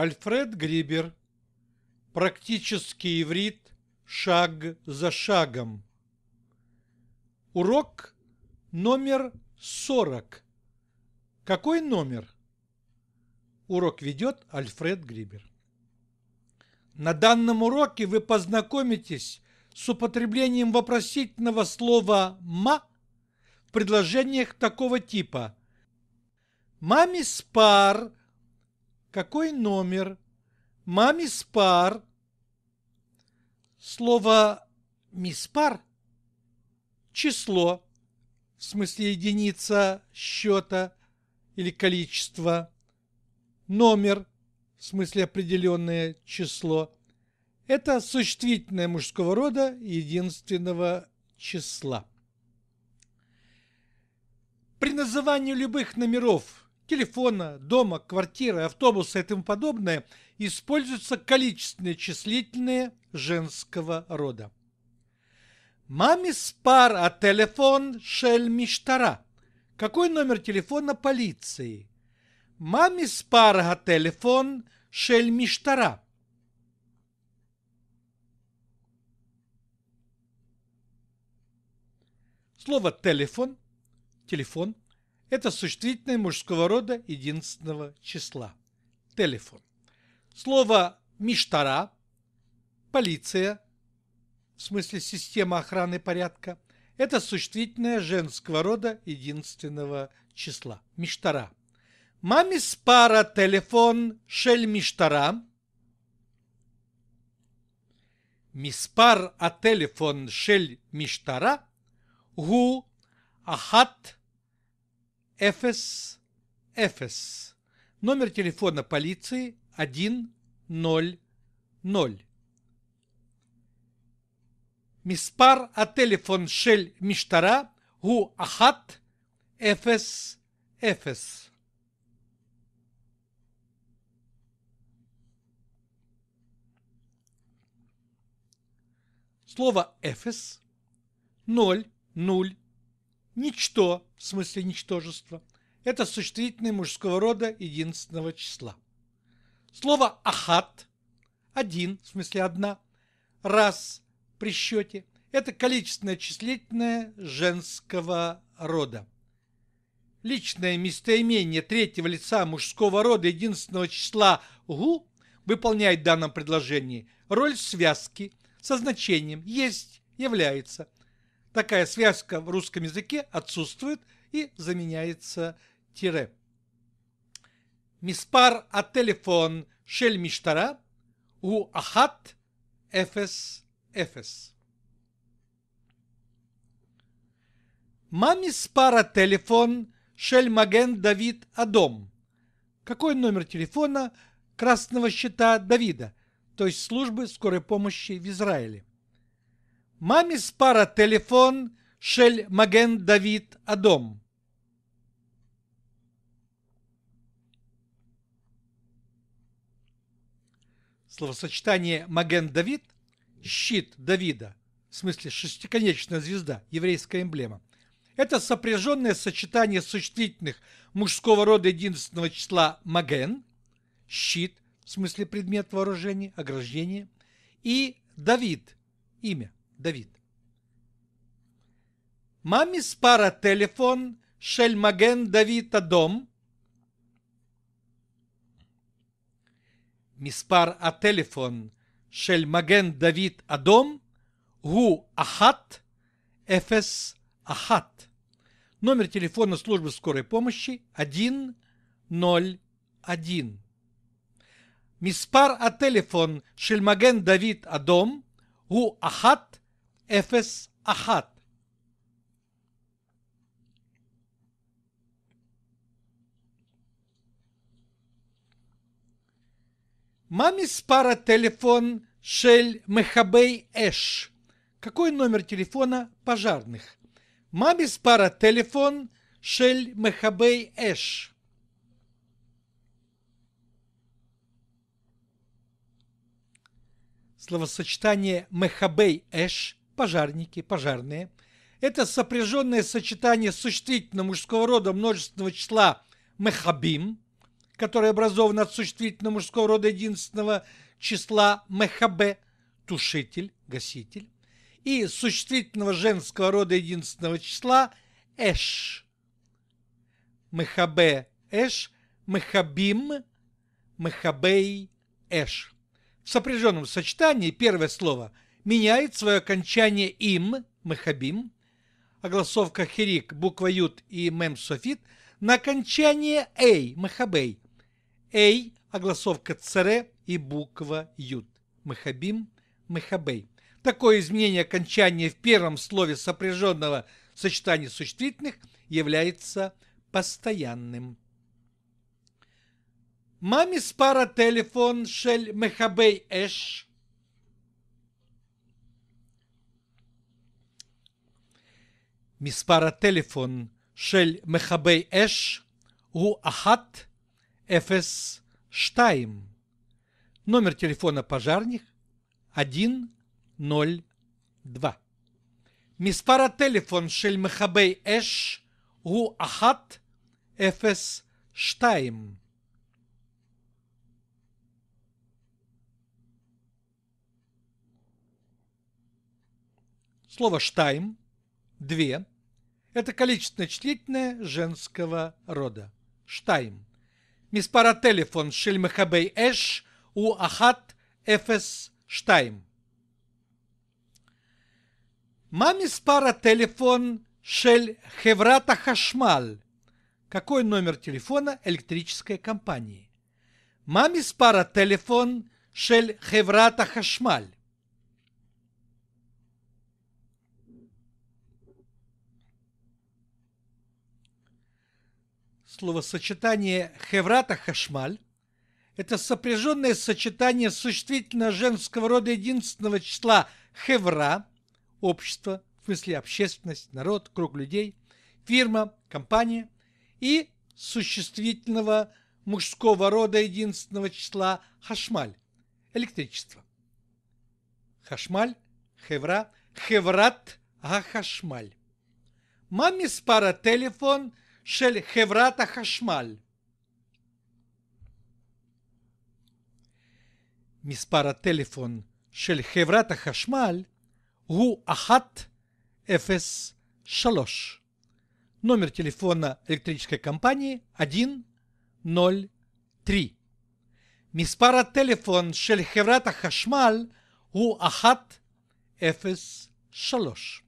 Альфред Грибер. Практический иврит шаг за шагом. Урок номер 40. Какой номер? Урок ведет Альфред Грибер. На данном уроке вы познакомитесь с употреблением вопросительного слова «ма» в предложениях такого типа. «Мамис пар» какой номер, мамиспар? Слово «миспар» – число, в смысле единица счета или количества. номер, в смысле определенное число. Это существительное мужского рода единственного числа. При назывании любых номеров – телефона, дома, квартиры, автобуса и тому подобное, используются количественные числительные женского рода. Маме спар, а телефон шель миштара. Какой номер телефона полиции? Маме спар, а телефон шель миштара. Слово телефон, телефон это существительное мужского рода единственного числа. Телефон. Слово «миштара» – полиция, в смысле система охраны порядка. Это существительное женского рода единственного числа. Миштара. Маме спара телефон шель миштара. Миспар а телефон шель миштара. Гу ахат Эфес, Эфес. Номер телефона полиции 100. Миспар а телефон шель миштара гу ахат Эфес, Эфес. Слово «эфес» – ноль, нуль, Ничто, в смысле ничтожество, это существительное мужского рода единственного числа. Слово «ахат» – один, в смысле одна, раз при счете – это количественное числительное женского рода. Личное местоимение третьего лица мужского рода единственного числа «гу» выполняет в данном предложении роль связки со значением «есть», «является», Такая связка в русском языке отсутствует и заменяется тире. Миспар а телефон шель миштара у ахат эфес эфес. Ма спара телефон шель маген Давид Адом. Какой номер телефона красного счета Давида, то есть службы скорой помощи в Израиле? Мамі спара телефон шель маген Давід Адом. Словосочетание «маген Давид» – щит Давида, в смысле шестиконечная звезда, еврейская эмблема. Это сопряженное сочетание существительных мужского рода единственного числа «маген» – щит, в смысле предмет вооружения, ограждение, и «давид» – имя. Давид. Мамі спара телефон шель маген Давид Адом. А телефон Шельмаген של מגן דוד Ахат. הוא Ахат. Номер телефона службы скорой помощи 101. מספר הטלפון של מגן דוד אדום הוא Ахат. Efes Ahad Маме спара телефон Шель מכבי אש? Какой номер телефона пожарных? Маме спара телефон Шель מכבי אש? Словосочетание «мехабей эш» пожарники, пожарные. Это сопряженное сочетание существительного мужского рода множественного числа мехабим, которое образовано от существительного мужского рода единственного числа мехабе, тушитель, гаситель, и существительного женского рода единственного числа эш. Мехабе эш, мехабим, мехабей эш. В сопряженном сочетании первое слово – меняет свое окончание им, махабим, огласовка херик, буква ют и мем софит, на окончание эй, махабей, эй, огласовка цере и буква ют, махабим, махабей. Такое изменение окончания в первом слове сопряженного сочетания существительных является постоянным. Мамис спара телефон шель мехабей эш – מספר הטלפון של מכבי אש הוא 102. Номер телефона пожарных 102. מספר הטלפון של מכבי אש הוא 102. Слово «штайм» 2. Это количество числительное женского рода. Штайм. Миспара телефон Шельмахабей Эш у Ахат Эфес Штайм. Ма миспара телефон Шель Хеврата Хашмаль. Какой номер телефона электрической компании? Ма миспара телефон Шель Хеврата Хашмаль. Словосочетание «хеврата хашмаль» – это сопряженное сочетание существительного женского рода единственного числа «хевра» – общество, в смысле общественность, народ, круг людей, фирма, компания и существительного мужского рода единственного числа «хашмаль» – электричество. Хашмаль, хевра, хеврат, а хашмаль Маме спара телефон – של חברת החשמל. מספר הטלפון של חברת החשמל הוא 103. Номер телефона электрической компании 103. מספר הטלפון של חברת החשמל הוא 103.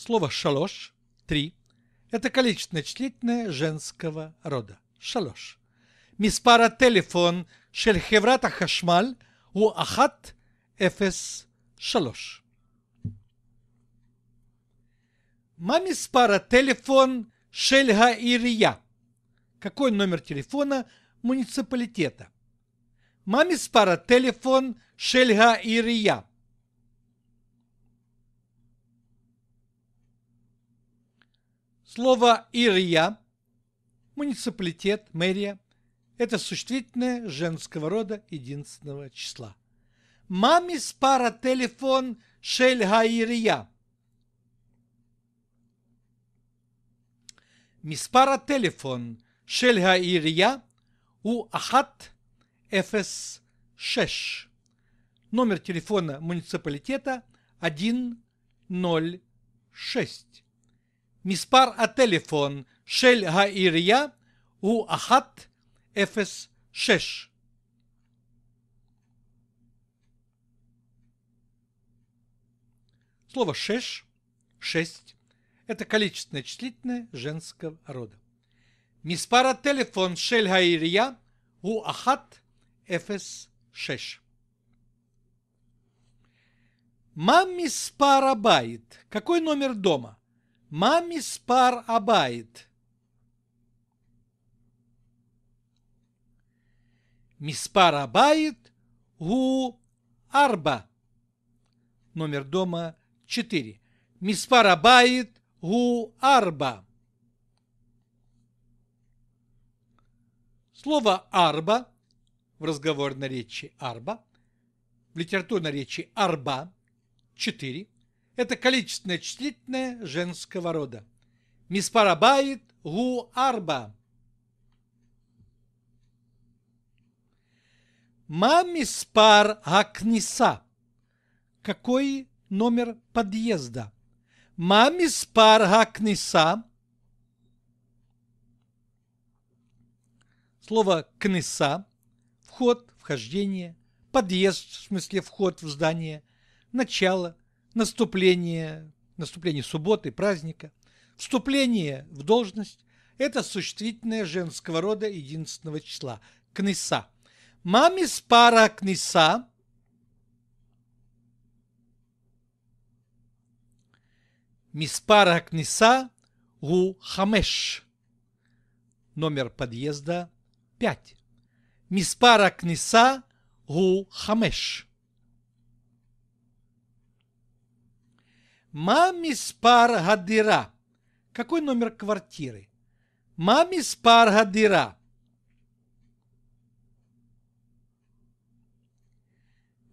Слово «шалош» – три. Это количественное числительное женского рода. Шалош. Миспара телефон шельхеврата хашмаль у ахат эфес шалош. Ма спара телефон шельга ирия. Какой номер телефона муниципалитета? Ма спара телефон шельга ирия. Слово «ирья» – муниципалитет, мэрия – это существительное женского рода единственного числа. Маме пара телефон Шельга Ирья. Миспара телефон Шельга Ирья у ахат эфес шеш. Номер телефона муниципалитета 106. מספר הטלפון של העירייה הוא 106. Слово «шеш» – «шесть» – это количественное числительное женского рода. Миспара телефон шель у ахат эфес шеш. Мам миспара байт. Какой номер дома? Мами спар абайт. Миспар абайт гу арба. Номер дома четыре. Миспар абайт гу арба. Слово «арба» в разговорной речи «арба», в литературной речи «арба» четыре это количественное числительное женского рода. Миспарабайт гу арба. Мамиспар акниса. Какой номер подъезда? Мамиспар акниса. Слово книса — вход, вхождение, подъезд, в смысле вход в здание, начало, наступление, наступление субботы, праздника, вступление в должность – это существительное женского рода единственного числа – кнеса. Мамис пара кнеса Миспара Акниса у Хамеш. Номер подъезда 5. Миспара Акниса у Хамеш. Мамис Паргадира. Какой номер квартиры? Мамис Паргадира.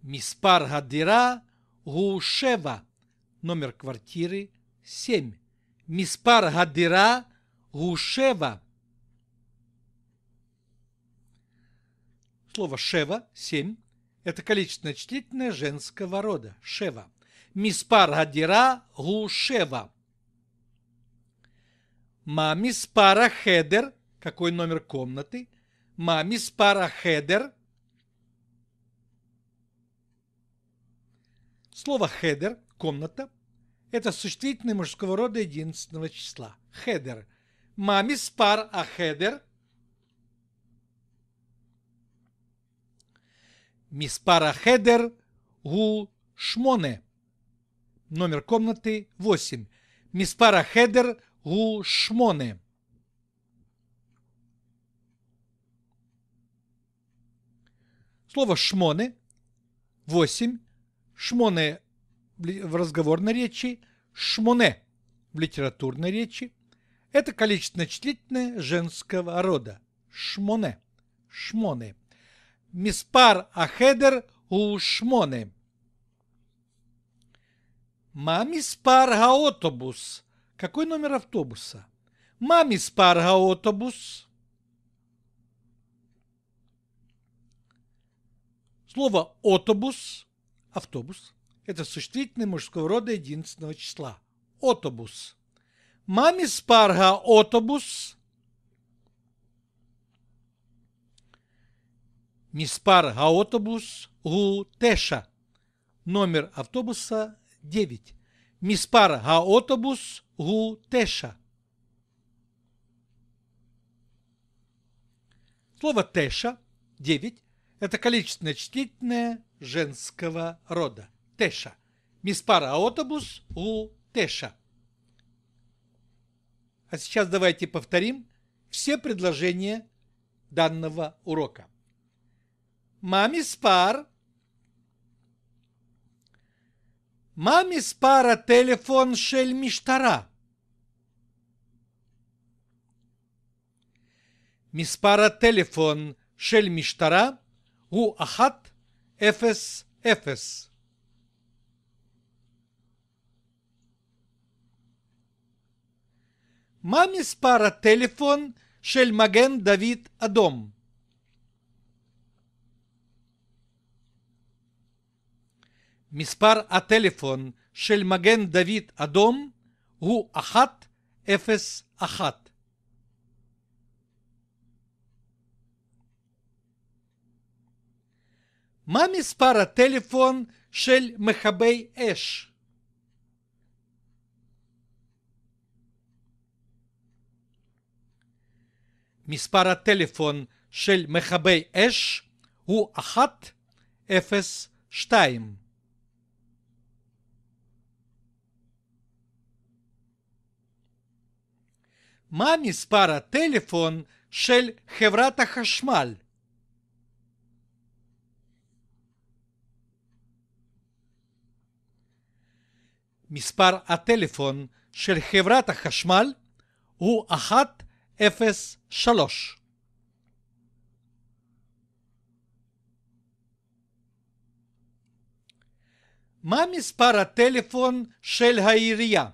Миспар Гушева. Номер квартиры 7. Миспаргадира Гушева. Слово «шева» — 7. Это количественное числительное женского рода. «Шева». Миспар הדירה הוא 7. Ма миспара хедер, какой номер комнаты? Ма миспара хедер. Слово хедер, комната, это существительное мужского рода единственного числа. Хедер. Ма миспар а хедер. Миспара хедер гу шмоне номер комнаты 8. Миспара Хедер у Шмоне. Слово «шмоне» восемь. «Шмоне» в разговорной речи, «шмоне» в литературной речи. Это количество числительное женского рода. «Шмоне». «Шмоне». «Миспар ахедер у шмоне». Мамис автобус. Какой номер автобуса? Мамис автобус. Слово «отобус» – автобус – это существительное мужского рода единственного числа. Отобус. Мамис парга отобус. Миспар гаотобус гу теша. Номер автобуса 9. Миспар Гаотобус Гу Теша. Слово «теша» 9 – это количественное числительное женского рода. Теша. Миспара автобус у Теша. А сейчас давайте повторим все предложения данного урока. Мамиспар מה מספר הטלפון של משטרה? מספר הטלפון של משטרה הוא 100. מה מספר הטלפון של מגן דוד אדום? מספר הטלפון של מגן דוד אדום הוא 101. מה מספר הטלפון של מכבי אש? מספר הטלפון של מכבי אש הוא 102. מה מספר הטלפון של חברת החשמל? מספר הטלפון של חברת החשמל הוא 103. מה מספר הטלפון של העירייה?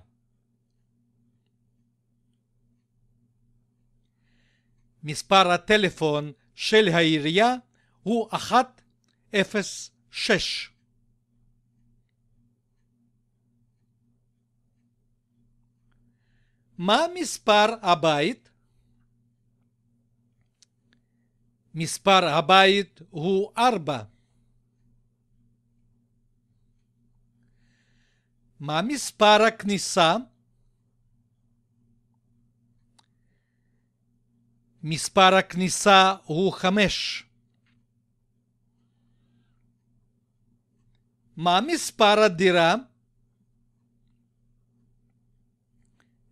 מספר הטלפון של העירייה הוא 106. מה מספר הבית? מספר הבית הוא 4. מה מספר הכניסה? מספר הכניסה הוא חמש. מה מספר הדירה?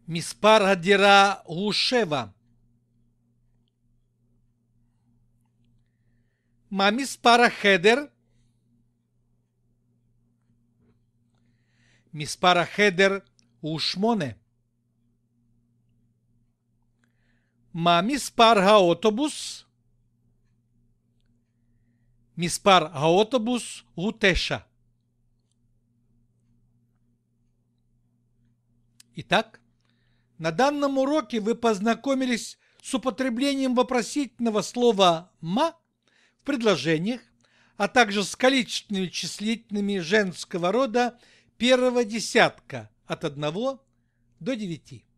מספר הדירה הוא שבע. מה מספר החדר? מספר החדר הוא שמונה. Ма-миспар аотобус? Миспар аотобус гутеша. Итак, на данном уроке вы познакомились с употреблением вопросительного слова «ма» в предложениях, а также с количественными числительными женского рода первого десятка от 1 до 9.